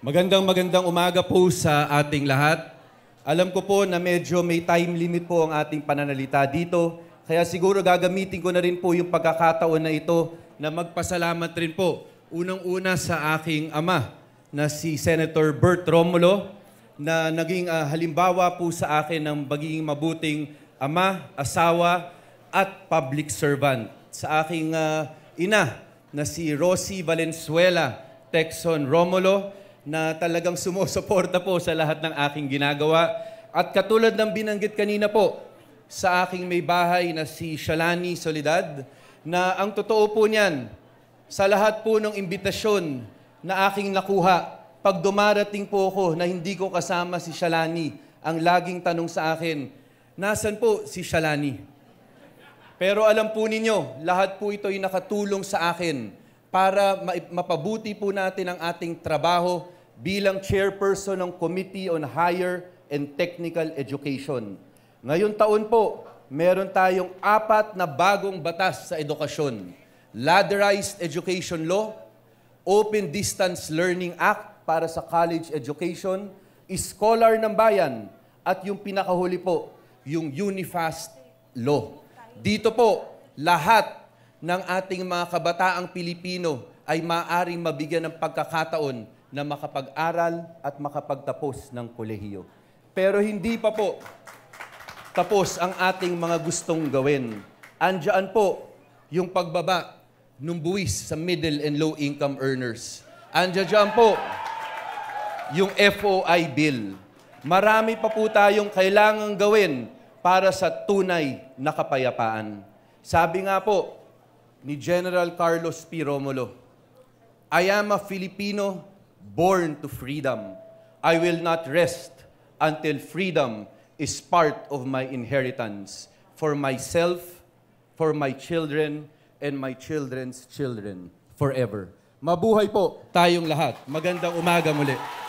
Magandang magandang umaga po sa ating lahat. Alam ko po na medyo may time limit po ang ating pananalita dito. Kaya siguro gagamitin ko na rin po yung pagkakataon na ito na magpasalamat rin po. Unang-una sa aking ama na si Senator Bert Romulo na naging uh, halimbawa po sa akin ng baging mabuting ama, asawa at public servant. Sa aking uh, ina na si Rosie Valenzuela Texon Romulo na talagang sumusuporta po sa lahat ng aking ginagawa. At katulad ng binanggit kanina po, sa aking may bahay na si Shalani Solidad, na ang totoo po niyan, sa lahat po ng imbitasyon na aking nakuha, pag dumarating po ako na hindi ko kasama si Shalani, ang laging tanong sa akin, nasan po si Shalani? Pero alam po ninyo, lahat po ito ay nakatulong sa akin para mapabuti po natin ang ating trabaho bilang chairperson ng Committee on Higher and Technical Education. Ngayon taon po, meron tayong apat na bagong batas sa edukasyon. Ladderized Education Law, Open Distance Learning Act para sa college education, Scholar ng Bayan, at yung pinakahuli po, yung Unifast Law. Dito po, lahat ng ating mga kabataang Pilipino ay maaring mabigyan ng pagkakataon na makapag-aral at makapagtapos ng kolehiyo. Pero hindi pa po tapos ang ating mga gustong gawin. Andiyan po yung pagbaba ng buwis sa middle and low income earners. Andiyan po yung FOI bill. Marami pa po tayong kailangang gawin para sa tunay na kapayapaan. Sabi nga po, ni General Carlos P. Romulo. I am a Filipino born to freedom. I will not rest until freedom is part of my inheritance for myself, for my children, and my children's children forever. Mabuhay po tayong lahat. Magandang umaga muli.